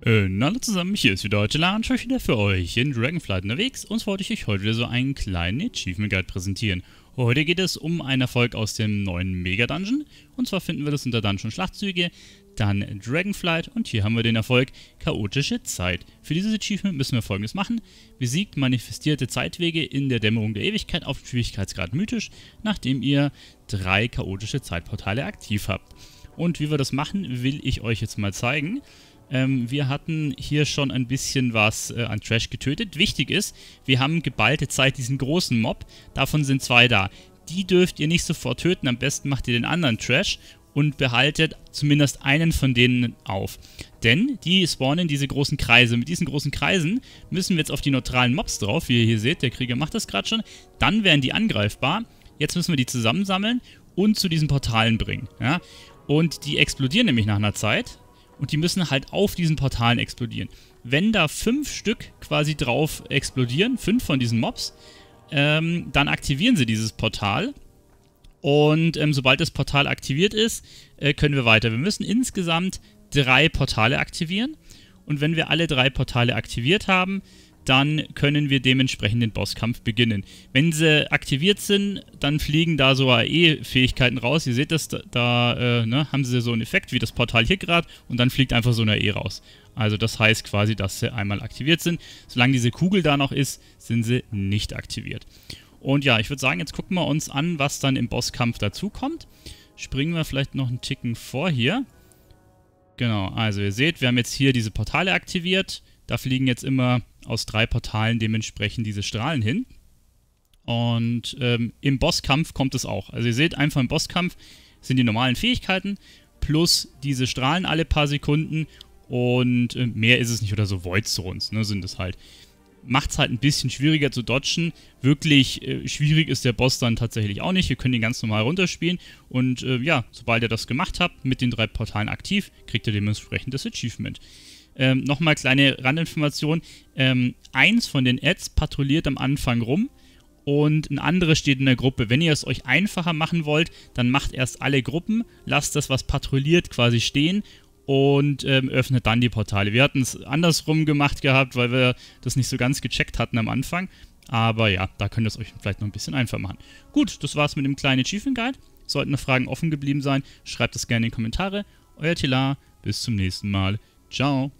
Äh, hallo zusammen, hier ist wieder heute und ich wieder für euch in Dragonflight unterwegs und wollte ich euch heute wieder so einen kleinen Achievement Guide präsentieren. Heute geht es um einen Erfolg aus dem neuen Mega Dungeon und zwar finden wir das unter Dungeon Schlachtzüge, dann Dragonflight und hier haben wir den Erfolg Chaotische Zeit. Für dieses Achievement müssen wir folgendes machen. Besiegt manifestierte Zeitwege in der Dämmerung der Ewigkeit auf Schwierigkeitsgrad mythisch, nachdem ihr drei chaotische Zeitportale aktiv habt. Und wie wir das machen, will ich euch jetzt mal zeigen. Ähm, wir hatten hier schon ein bisschen was äh, an Trash getötet. Wichtig ist, wir haben geballte Zeit diesen großen Mob. Davon sind zwei da. Die dürft ihr nicht sofort töten. Am besten macht ihr den anderen Trash und behaltet zumindest einen von denen auf. Denn die spawnen diese großen Kreise. Mit diesen großen Kreisen müssen wir jetzt auf die neutralen Mobs drauf, wie ihr hier seht. Der Krieger macht das gerade schon. Dann wären die angreifbar. Jetzt müssen wir die zusammensammeln und zu diesen Portalen bringen. Ja? Und die explodieren nämlich nach einer Zeit und die müssen halt auf diesen Portalen explodieren. Wenn da fünf Stück quasi drauf explodieren, fünf von diesen Mobs, ähm, dann aktivieren sie dieses Portal. Und ähm, sobald das Portal aktiviert ist, äh, können wir weiter. Wir müssen insgesamt drei Portale aktivieren. Und wenn wir alle drei Portale aktiviert haben, dann können wir dementsprechend den Bosskampf beginnen. Wenn sie aktiviert sind, dann fliegen da so AE-Fähigkeiten raus. Ihr seht das, da, da äh, ne, haben sie so einen Effekt wie das Portal hier gerade und dann fliegt einfach so eine AE raus. Also das heißt quasi, dass sie einmal aktiviert sind. Solange diese Kugel da noch ist, sind sie nicht aktiviert. Und ja, ich würde sagen, jetzt gucken wir uns an, was dann im Bosskampf dazukommt. Springen wir vielleicht noch einen Ticken vor hier. Genau, also ihr seht, wir haben jetzt hier diese Portale aktiviert. Da fliegen jetzt immer aus drei Portalen dementsprechend diese Strahlen hin. Und ähm, im Bosskampf kommt es auch. Also ihr seht einfach im Bosskampf sind die normalen Fähigkeiten plus diese Strahlen alle paar Sekunden und äh, mehr ist es nicht oder so Void Zones ne, sind es halt. Macht es halt ein bisschen schwieriger zu dodgen. Wirklich äh, schwierig ist der Boss dann tatsächlich auch nicht. Ihr könnt ihn ganz normal runterspielen. Und äh, ja, sobald ihr das gemacht habt, mit den drei Portalen aktiv, kriegt ihr dementsprechend das Achievement. Ähm, Nochmal kleine Randinformation. Ähm, eins von den Ads patrouilliert am Anfang rum und ein anderes steht in der Gruppe. Wenn ihr es euch einfacher machen wollt, dann macht erst alle Gruppen, lasst das, was patrouilliert, quasi stehen und ähm, öffnet dann die Portale. Wir hatten es andersrum gemacht gehabt, weil wir das nicht so ganz gecheckt hatten am Anfang. Aber ja, da könnt ihr es euch vielleicht noch ein bisschen einfacher machen. Gut, das war's mit dem kleinen Achievement Guide. Sollten noch Fragen offen geblieben sein, schreibt es gerne in die Kommentare. Euer Tilar, bis zum nächsten Mal. Ciao.